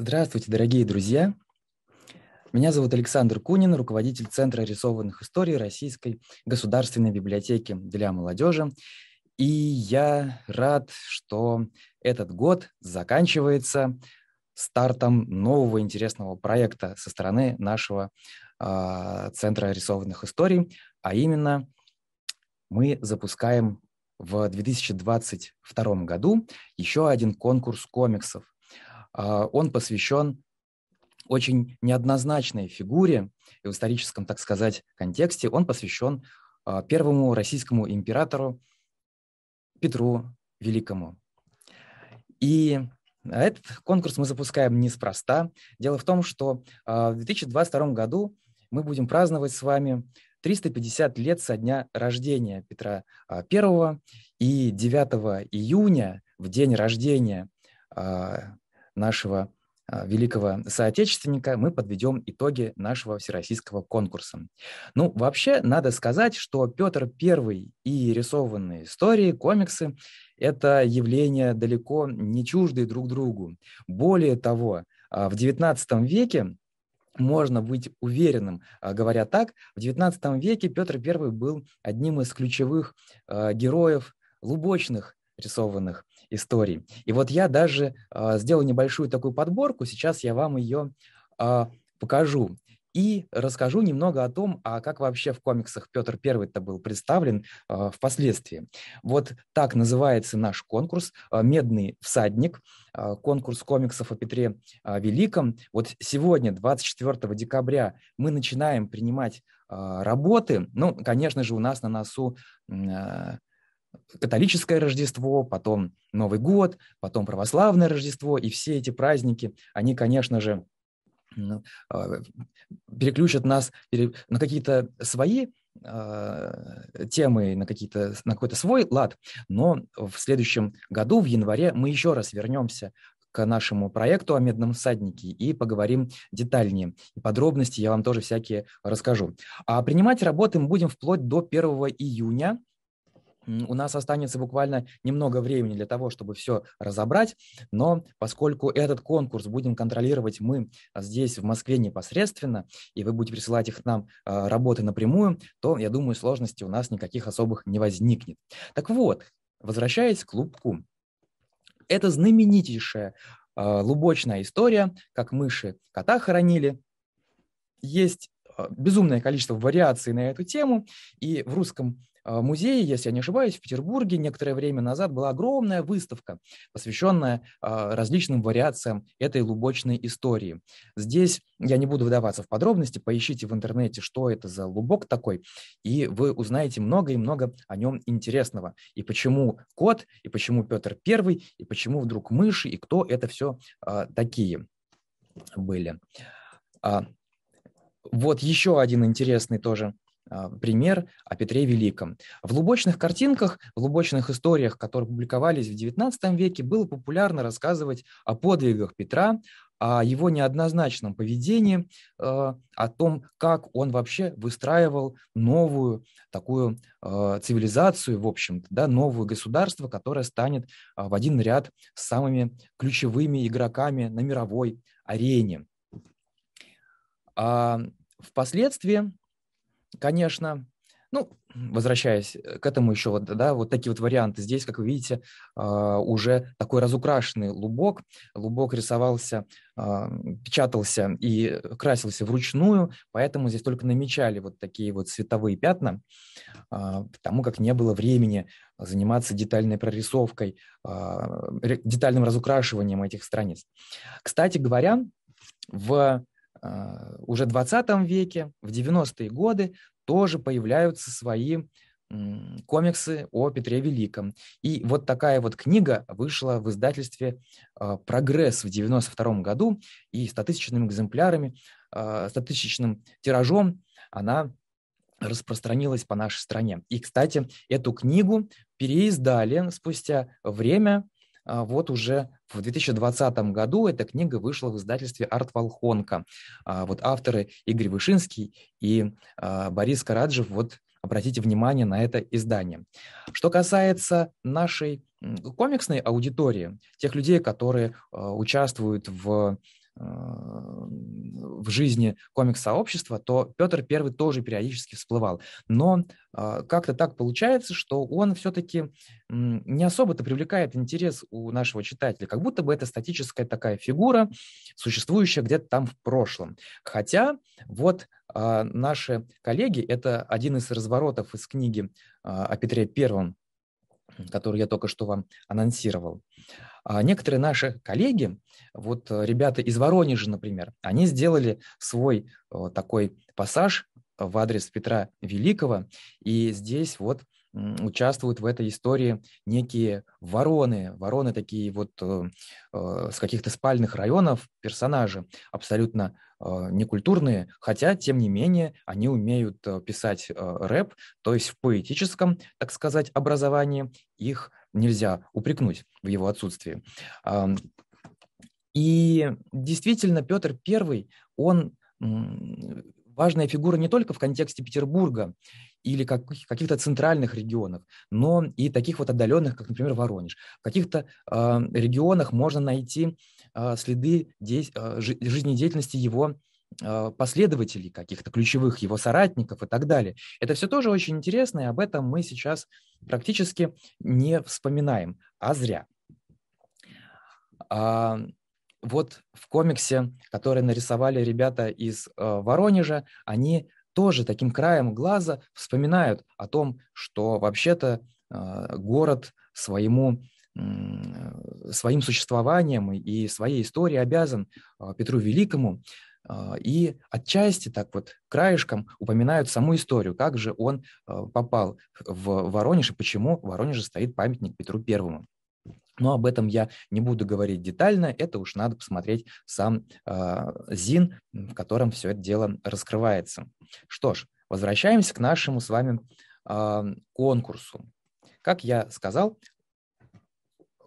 Здравствуйте, дорогие друзья! Меня зовут Александр Кунин, руководитель Центра рисованных историй Российской государственной библиотеки для молодежи. И я рад, что этот год заканчивается стартом нового интересного проекта со стороны нашего э, Центра рисованных историй, а именно мы запускаем в 2022 году еще один конкурс комиксов а, он посвящен очень неоднозначной фигуре в историческом, так сказать, контексте. Он посвящен а, первому российскому императору Петру Великому. И этот конкурс мы запускаем неспроста. Дело в том, что а, в 2022 году мы будем праздновать с вами 350 лет со дня рождения Петра I и 9 июня, в день рождения нашего а, великого соотечественника, мы подведем итоги нашего всероссийского конкурса. Ну, вообще, надо сказать, что Петр первый и рисованные истории, комиксы – это явление далеко не чуждые друг другу. Более того, а, в XIX веке можно быть уверенным, а, говоря так, в XIX веке Петр первый был одним из ключевых героев лубочных рисованных историй. И вот я даже э, сделал небольшую такую подборку, сейчас я вам ее э, а, покажу. И расскажу немного о том, а как вообще в комиксах Петр Первый то был представлен э, впоследствии. Вот так называется наш конкурс э, «Медный всадник», э, конкурс комиксов о Петре э, Великом. Вот сегодня, 24 декабря, мы начинаем принимать работы. Ну, конечно же, у нас на носу католическое Рождество, потом Новый год, потом православное Рождество, и все эти праздники, они, конечно же, а, переключат нас на какие-то свои а, темы, на, какие-то, на какой-то свой лад, но в следующем году, в январе, мы еще раз вернемся к нашему проекту о медном всаднике и поговорим детальнее. И подробности я вам тоже всякие расскажу. А принимать работы мы будем вплоть до 1 июня у нас останется буквально немного времени для того, чтобы все разобрать, но поскольку этот конкурс будем контролировать мы здесь в Москве непосредственно, и вы будете присылать их нам а, работы напрямую, то, я думаю, сложностей у нас никаких особых не возникнет. Так вот, возвращаясь к лубку, это знаменитейшая а, лубочная история, как мыши кота хоронили. Есть а, безумное количество вариаций на эту тему, и в русском а, музее, если я не ошибаюсь, в Петербурге некоторое время назад была огромная выставка, посвященная а, различным вариациям этой лубочной истории. Здесь я не буду вдаваться в подробности, поищите в интернете, что это за лубок такой, и вы узнаете много и много о нем интересного. И почему кот, и почему Петр Первый, и почему вдруг мыши, и кто это все а, такие были. Вот еще один интересный тоже а, пример о Петре Великом. В лубочных картинках, в лубочных историях, которые публиковались в XIX веке, было популярно рассказывать о подвигах Петра, о его неоднозначном поведении, э, о том, как он вообще выстраивал новую такую э, цивилизацию, в общем-то, да, новое государство, которое станет а, в один ряд с самыми ключевыми игроками на мировой арене. А, впоследствии конечно, ну, возвращаясь э, к этому еще, вот, да, вот такие вот варианты. Здесь, как вы видите, а, уже такой разукрашенный лубок. Лубок рисовался, а, печатался и красился вручную, поэтому здесь только намечали вот такие вот световые пятна, а, потому как не было времени заниматься детальной прорисовкой, детальным разукрашиванием этих страниц. Кстати говоря, в а, уже 20 веке, в 90-е годы тоже появляются свои комиксы о Петре Великом. И вот такая вот книга вышла в издательстве а, «Прогресс» в 92 году, и с 100-тысячными экземплярами, а, с 100-тысячным тиражом она распространилась по нашей стране. И, кстати, эту книгу переиздали спустя время а вот уже в 2020 году эта книга вышла в издательстве «Арт Волхонка». А вот авторы Игорь Вышинский и а, Борис Караджев вот обратите внимание на это издание. Что касается нашей комиксной аудитории, тех людей, которые участвуют в Э, в жизни комикс-сообщества, то Петр Первый тоже периодически всплывал. Но э, как-то так получается, что он все-таки не особо-то привлекает интерес у нашего читателя, как будто бы это статическая такая фигура, существующая где-то там в прошлом. Хотя вот э, наши коллеги, это один из разворотов из книги о Петре Первом, который я только что вам анонсировал, а некоторые наши коллеги, вот э, ребята из Воронежа, например, они сделали свой э, такой пассаж в адрес Петра Великого, и здесь вот участвуют в этой истории некие вороны, вороны такие вот э, э с каких-то спальных районов персонажи, абсолютно а, некультурные, хотя, тем не менее, они умеют э, писать э, рэп, то есть в поэтическом, так сказать, образовании их нельзя упрекнуть в его отсутствии. И действительно, Петр I, он важная фигура не только в контексте Петербурга или как, каких-то центральных регионов, но и таких вот отдаленных, как, например, Воронеж. В каких-то э, регионах можно найти э, следы де- э, а, жизнедеятельности его последователей каких-то ключевых, его соратников и так далее. Это все тоже очень интересно, и об этом мы сейчас практически не вспоминаем, а зря вот в комиксе, который нарисовали ребята из э, Воронежа, они тоже таким краем глаза вспоминают о том, что вообще-то э, город своему своим существованием и своей историей обязан э, Петру Великому. И отчасти так вот краешком упоминают саму историю, как же он попал в Воронеж и почему в Воронеже стоит памятник Петру Первому. Но об этом я не буду говорить детально, это уж надо посмотреть сам э, ЗИН, в котором все это дело раскрывается. Что ж, возвращаемся к нашему с вами э, конкурсу. Как я сказал,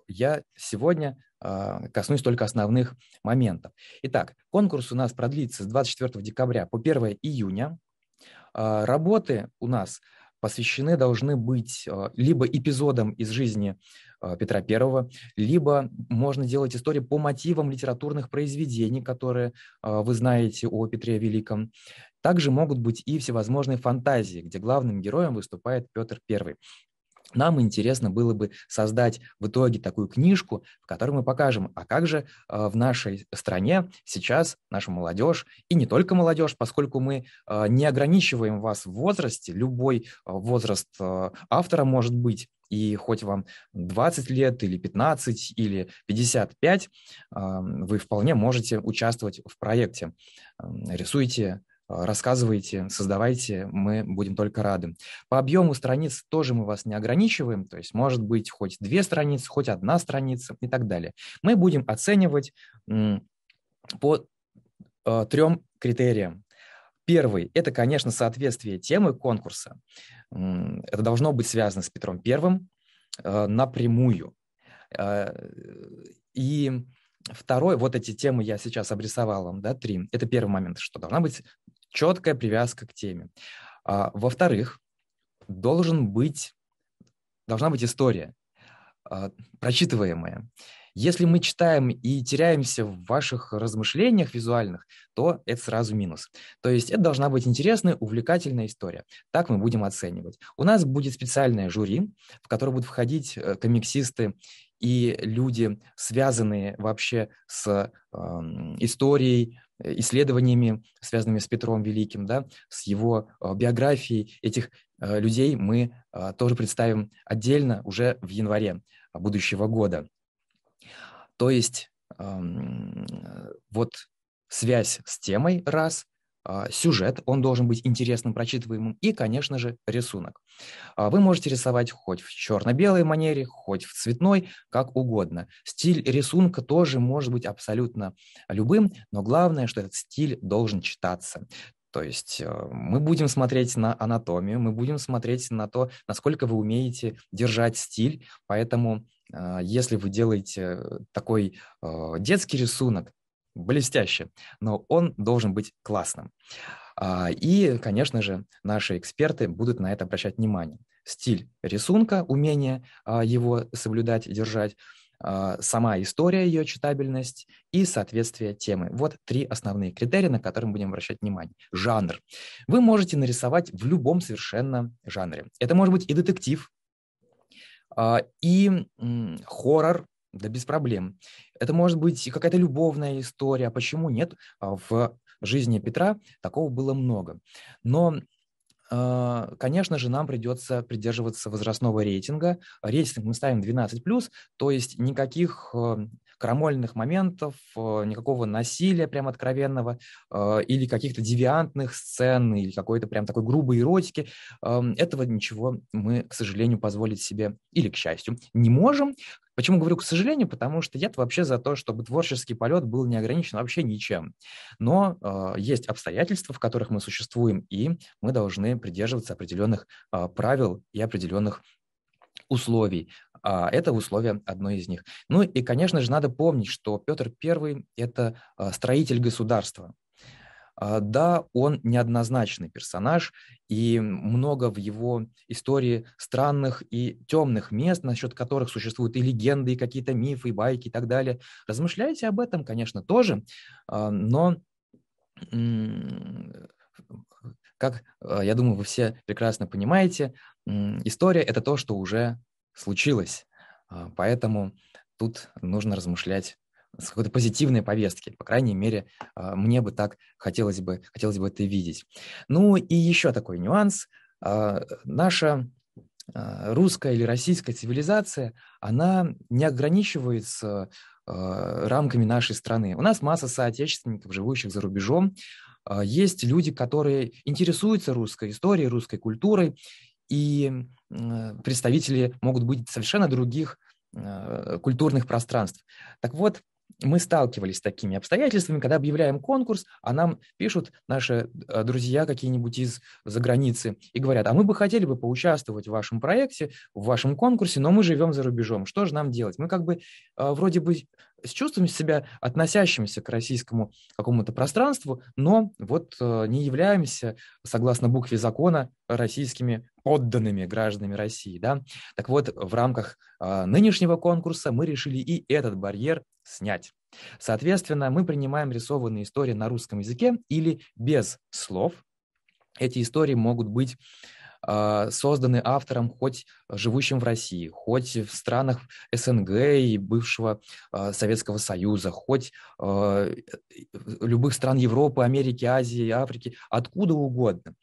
я сегодня э, коснусь только основных моментов. Итак, конкурс у нас продлится с 24 декабря по 1 июня. Э, работы у нас посвящены должны быть либо эпизодом из жизни а, Петра Первого, либо можно делать истории по мотивам литературных произведений, которые а, вы знаете о Петре Великом. Также могут быть и всевозможные фантазии, где главным героем выступает Петр Первый. Нам интересно было бы создать в итоге такую книжку, в которой мы покажем, а как же а, в нашей стране сейчас наша молодежь, и не только молодежь, поскольку мы не ограничиваем вас в возрасте, любой возраст автора может быть и хоть вам 20 лет или 15 или 55, вы вполне можете участвовать в проекте. Рисуйте, а, рассказывайте, создавайте, мы будем только рады. По объему страниц тоже мы вас не ограничиваем, то есть может быть хоть две страницы, хоть одна страница и так далее. Мы будем оценивать по а, трем критериям. Первый – это, конечно, соответствие темы конкурса это должно быть связано с Петром Первым э, напрямую. Э, и второй, вот эти темы я сейчас обрисовал вам, да, три. Это первый момент, что должна быть четкая привязка к теме. А, во-вторых, должен быть, должна быть история, э, прочитываемая. Если мы читаем и теряемся в ваших размышлениях визуальных, то это сразу минус. То есть это должна быть интересная, увлекательная история. Так мы будем оценивать. У нас будет специальное жюри, в которое будут входить э, комиксисты и люди, связанные вообще с эм, э, историей, исследованиями, связанными с Петром Великим, да, с его э, биографией этих э, людей мы э, тоже представим отдельно уже в январе э, будущего года. То есть э, вот связь с темой раз, а, сюжет, он должен быть интересным, прочитываемым, и, конечно же, рисунок. А, вы можете рисовать хоть в черно-белой манере, хоть в цветной, как угодно. Стиль рисунка тоже может быть абсолютно любым, но главное, что этот стиль должен читаться. То есть э, мы будем смотреть на анатомию, мы будем смотреть на то, насколько вы умеете держать стиль, поэтому а, если вы делаете такой а, детский рисунок, блестяще, но он должен быть классным. А, и, конечно же, наши эксперты будут на это обращать внимание. Стиль рисунка, умение его соблюдать держать, сама история, ее читабельность и соответствие темы. Вот три основные критерии, на которые мы будем обращать внимание. Жанр. Вы можете нарисовать в любом совершенно жанре. Это может быть и детектив, а, и хоррор, да без проблем. Это может быть какая-то любовная история, почему нет? А, в жизни Петра такого было много. Но а, конечно же, нам придется придерживаться возрастного рейтинга. Рейтинг мы ставим 12+, то есть никаких крамольных моментов, э, никакого насилия прям откровенного э, или каких-то девиантных сцен или какой-то прям такой грубой эротики. Эм, этого ничего мы, к сожалению, позволить себе или, к счастью, не можем. Почему говорю «к сожалению»? Потому что я вообще за то, чтобы творческий полет был не ограничен вообще ничем. Но э, есть обстоятельства, в которых мы существуем, и мы должны придерживаться определенных э, правил и определенных условий. А, это условие одно из них. Ну и, конечно же, надо помнить, что Петр Первый это а, строитель государства. А, да, он неоднозначный персонаж, и много в его истории странных и темных мест, насчет которых существуют и легенды, и какие-то мифы, и байки, и так далее. Размышляйте об этом, конечно, тоже, но как, я думаю, вы все прекрасно понимаете, история – это то, что уже случилось. А, поэтому тут нужно размышлять с какой-то позитивной повестки. По крайней мере, а, мне бы так хотелось бы, хотелось бы это видеть. Ну и еще такой нюанс. А, наша русская или российская цивилизация, она не ограничивается рамками нашей страны. У нас масса соотечественников, живущих за рубежом. Есть люди, которые интересуются русской историей, русской культурой, и представители могут быть совершенно других э, культурных пространств. Так вот, мы сталкивались с такими обстоятельствами, когда объявляем конкурс, а нам пишут наши э, друзья какие-нибудь из за границы и говорят, а мы бы хотели бы поучаствовать в вашем проекте, в вашем конкурсе, но мы живем за рубежом, что же нам делать? Мы как бы э, вроде бы с чувством себя относящимися к российскому какому-то пространству, но вот э, не являемся, согласно букве закона, российскими подданными гражданами России. Да? Так вот, в рамках э, нынешнего конкурса мы решили и этот барьер снять. Соответственно, мы принимаем рисованные истории на русском языке или без слов. Эти истории могут быть а, созданы автором хоть живущим в России, хоть в странах СНГ и бывшего а, Советского Союза, хоть а, любых стран Европы, Америки, Азии, Африки, откуда угодно.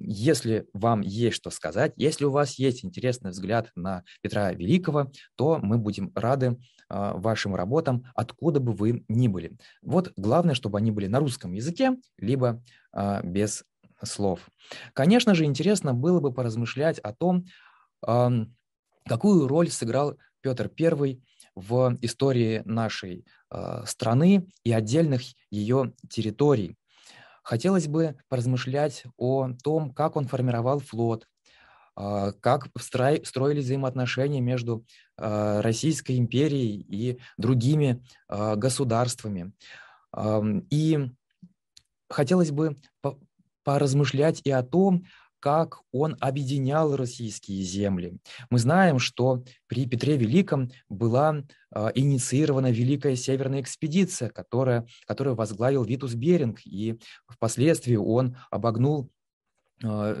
Если вам есть что сказать, если у вас есть интересный взгляд на Петра Великого, то мы будем рады вашим работам, откуда бы вы ни были. Вот главное, чтобы они были на русском языке, либо без слов. Конечно же, интересно было бы поразмышлять о том, какую роль сыграл Петр I в истории нашей а, страны и отдельных ее территорий. Хотелось бы поразмышлять о том, как он формировал флот, а, как строились взаимоотношения между а, Российской империей и другими государствами. И хотелось бы поразмышлять и о том, как он объединял российские земли. Мы знаем, что при Петре Великом была а, инициирована Великая Северная экспедиция, которая, которую возглавил Витус Беринг, и впоследствии он обогнул а,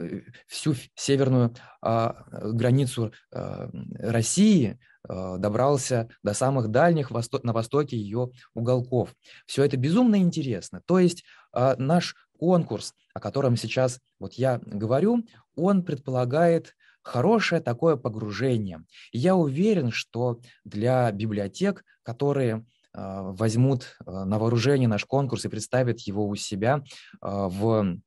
всю северную а, границу России, добрался до самых дальних на востоке ее уголков. Все это безумно интересно. То есть наш конкурс, о котором сейчас вот я говорю, он предполагает хорошее такое погружение. И я уверен, что для библиотек, которые а, возьмут а, на вооружение наш конкурс и представят его у себя а, в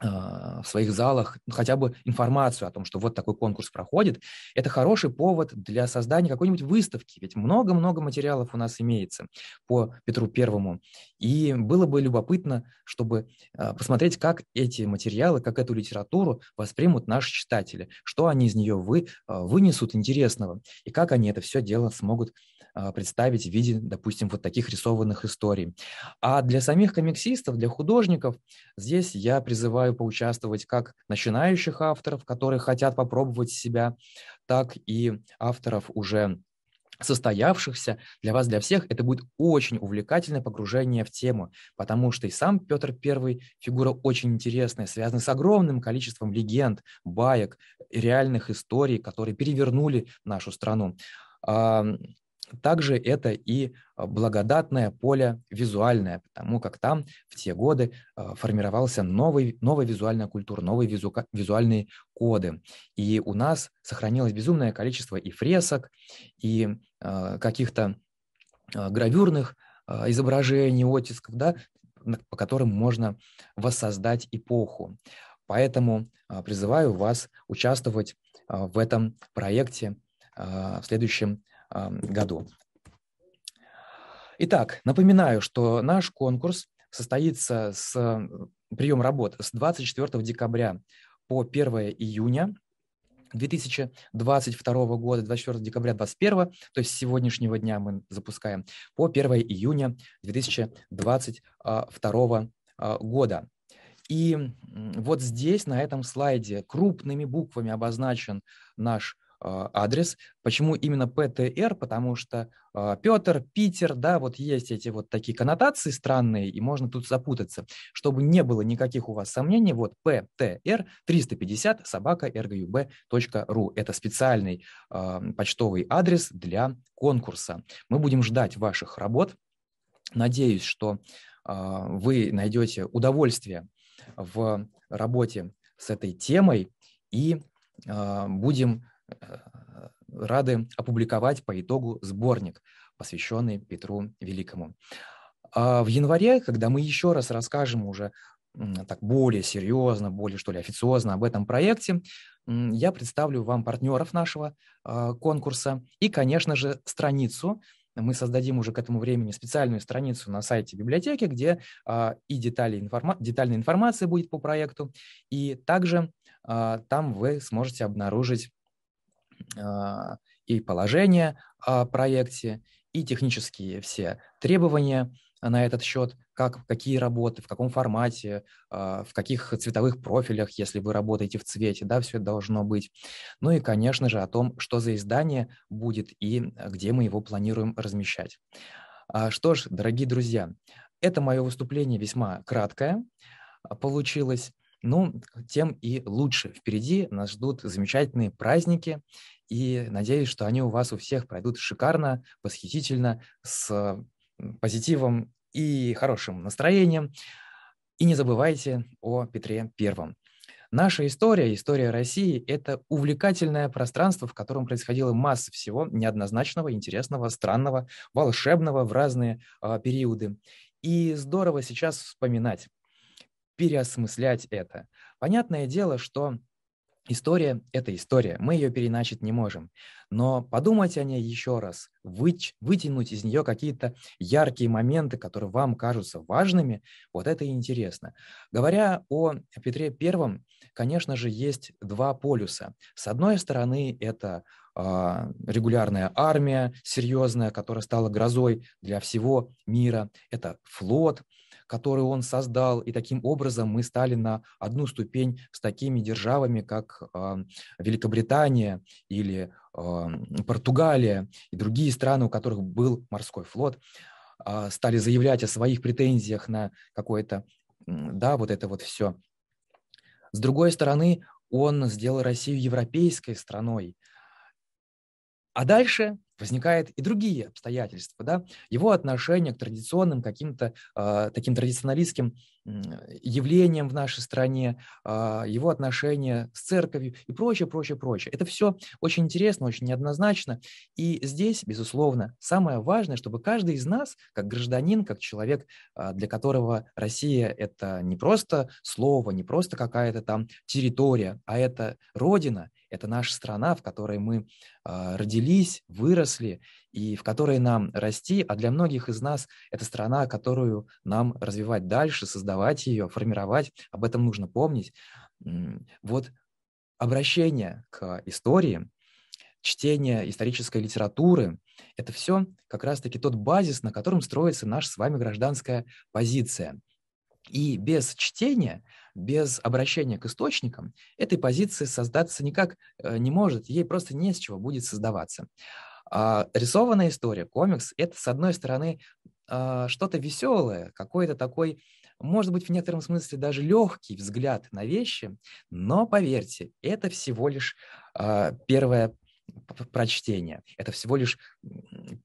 а, в своих залах хотя бы информацию о том, что вот такой конкурс проходит, это хороший повод для создания какой-нибудь выставки, ведь много-много материалов у нас имеется по Петру Первому, и было бы любопытно, чтобы а, посмотреть, как эти материалы, как эту литературу воспримут наши читатели, что они из нее вы, а, вынесут интересного, и как они это все дело смогут а, представить в виде, допустим, вот таких рисованных историй. А для самих комиксистов, для художников, здесь я призываю поучаствовать как начинающих авторов, которые хотят попробовать себя, так и авторов уже состоявшихся, для вас, для всех, это будет очень увлекательное погружение в тему, потому что и сам Петр Первый фигура очень интересная, связана с огромным количеством легенд, баек, реальных историй, которые перевернули нашу страну. Также это и а, благодатное поле визуальное, потому как там в те годы а, формировался новый, новая визуальная культура, новые визу, визуальные коды. И у нас сохранилось безумное количество и фресок, и а, каких-то гравюрных изображений, оттисков, да, по которым можно воссоздать эпоху. Поэтому призываю вас участвовать в этом проекте в следующем году. Итак, напоминаю, что наш конкурс состоится с прием работ с 24 декабря по 1 июня 2022 года, 24 декабря 2021, то есть с сегодняшнего дня мы запускаем, по 1 июня 2022 а, года. И вот здесь, на этом слайде, крупными буквами обозначен наш а, адрес. Почему именно ПТР? Потому что а, Петр, Питер, да, вот есть эти вот такие коннотации странные, и можно тут запутаться. Чтобы не было никаких у вас сомнений, вот ПТР 350 собака ргюб.ру. Это специальный э, почтовый адрес для конкурса. Мы будем ждать ваших работ. Надеюсь, что э, вы найдете удовольствие в работе с этой темой и э, будем Э, рады опубликовать по итогу сборник, посвященный Петру Великому. А в январе, когда мы еще раз расскажем уже так более серьезно, более что ли официозно об этом проекте, я представлю вам партнеров нашего э, конкурса и, конечно же, страницу. Мы создадим уже к этому времени специальную страницу на сайте библиотеки, где э, и детали информа- детальная информация будет по проекту, и также там вы сможете обнаружить а, и положение о проекте, и технические все требования на этот счет, как, какие работы, в каком формате, а, в каких цветовых профилях, если вы работаете в цвете, да, все это должно быть. Ну и, конечно же, о том, что за издание будет и где мы его планируем размещать. А, что ж, дорогие друзья, это мое выступление весьма краткое получилось ну, тем и лучше. Впереди нас ждут замечательные праздники, и надеюсь, что они у вас у всех пройдут шикарно, восхитительно, с позитивом и хорошим настроением. И не забывайте о Петре Первом. Наша история, история России – это увлекательное пространство, в котором происходило масса всего неоднозначного, интересного, странного, волшебного в разные э, периоды. И здорово сейчас вспоминать переосмыслять это. Понятное дело, что История – это история, мы ее переначить не можем. Но подумать о ней еще раз, выч, вытянуть из нее какие-то яркие моменты, которые вам кажутся важными, вот это и интересно. Говоря о Петре Первом, конечно же, есть два полюса. С одной стороны, это а, регулярная армия серьезная, которая стала грозой для всего мира. Это флот, который он создал, и таким образом мы стали на одну ступень с такими державами, как а, Великобритания или а, Португалия и другие страны, у которых был морской флот, а, стали заявлять о своих претензиях на какое-то, да, вот это вот все. С другой стороны, он сделал Россию европейской страной. А дальше возникают и другие обстоятельства, да, его отношение к традиционным каким-то э, таким традиционалистским явлением в нашей стране, а, его отношения с церковью и прочее, прочее, прочее. Это все очень интересно, очень неоднозначно. И здесь, безусловно, самое важное, чтобы каждый из нас, как гражданин, как человек, а, для которого Россия – это не просто слово, не просто какая-то там территория, а это родина, это наша страна, в которой мы а, родились, выросли, и в которой нам расти, а для многих из нас это страна, которую нам развивать дальше, создавать ее, формировать, об этом нужно помнить. Вот обращение к истории, чтение исторической литературы – это все как раз-таки тот базис, на котором строится наша с вами гражданская позиция. И без чтения, без обращения к источникам этой позиции создаться никак э, не может, ей просто не с чего будет создаваться. А рисованная история, комикс, это, с одной стороны, а, что-то веселое, какой-то такой, может быть, в некотором смысле даже легкий взгляд на вещи, но поверьте, это всего лишь а, первое прочтение, это всего лишь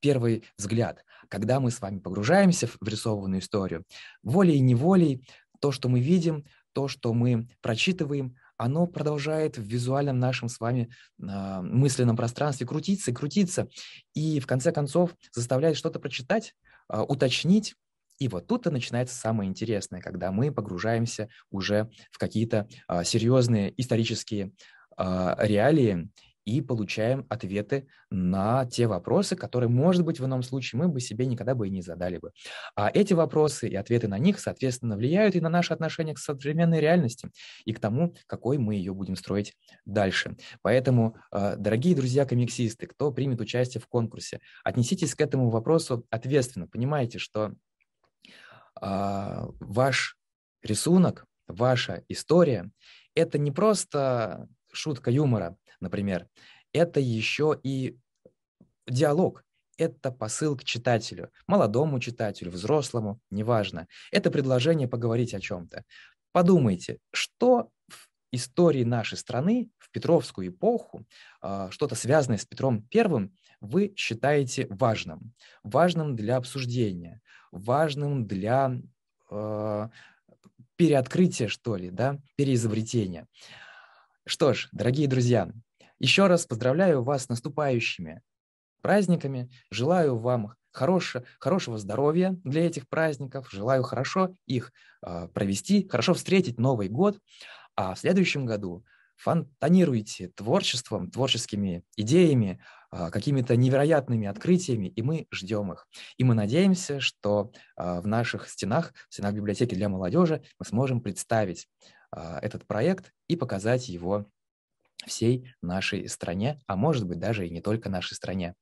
первый взгляд. Когда мы с вами погружаемся в рисованную историю, волей и неволей то, что мы видим, то, что мы прочитываем, оно продолжает в визуальном нашем с вами э, мысленном пространстве крутиться и крутиться, и в конце концов заставляет что-то прочитать, э, уточнить, и вот тут-то начинается самое интересное, когда мы погружаемся уже в какие-то э, серьезные исторические реалии и получаем ответы на те вопросы, которые, может быть, в ином случае мы бы себе никогда бы и не задали бы. А эти вопросы и ответы на них, соответственно, влияют и на наше отношение к современной реальности и к тому, какой мы ее будем строить дальше. Поэтому, э, дорогие друзья комиксисты, кто примет участие в конкурсе, отнеситесь к этому вопросу ответственно. Понимаете, что а, ваш рисунок, ваша история – это не просто шутка юмора, например, это еще и диалог, это посыл к читателю, молодому читателю, взрослому, неважно. Это предложение поговорить о чем-то. Подумайте, что в истории нашей страны в Петровскую эпоху, а, что-то связанное с Петром Первым, вы считаете важным, важным для обсуждения, важным для э, переоткрытия, что ли, да, переизобретения. Что ж, дорогие друзья, еще раз поздравляю вас с наступающими праздниками. Желаю вам хорошего, хорошего здоровья для этих праздников. Желаю хорошо их а, провести, хорошо встретить Новый год. А в следующем году фонтанируйте творчеством, творческими идеями, а, какими-то невероятными открытиями, и мы ждем их. И мы надеемся, что а, в наших стенах, в стенах библиотеки для молодежи мы сможем представить этот проект и показать его всей нашей стране, а может быть даже и не только нашей стране.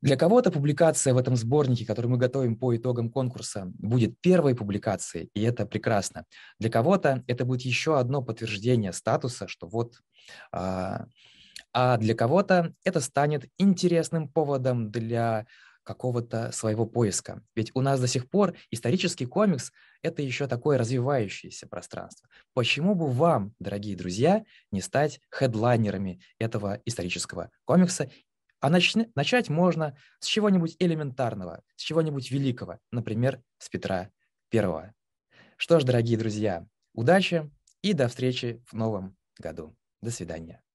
Для кого-то публикация в этом сборнике, который мы готовим по итогам конкурса, будет первой публикацией, и это прекрасно. Для кого-то это будет еще одно подтверждение статуса, что вот... А, а для кого-то это станет интересным поводом для какого-то своего поиска. Ведь у нас до сих пор исторический комикс – это еще такое развивающееся пространство. Почему бы вам, дорогие друзья, не стать хедлайнерами этого исторического комикса? А нач... начать можно с чего-нибудь элементарного, с чего-нибудь великого, например, с Петра Первого. Что ж, дорогие друзья, удачи и до встречи в новом году. До свидания.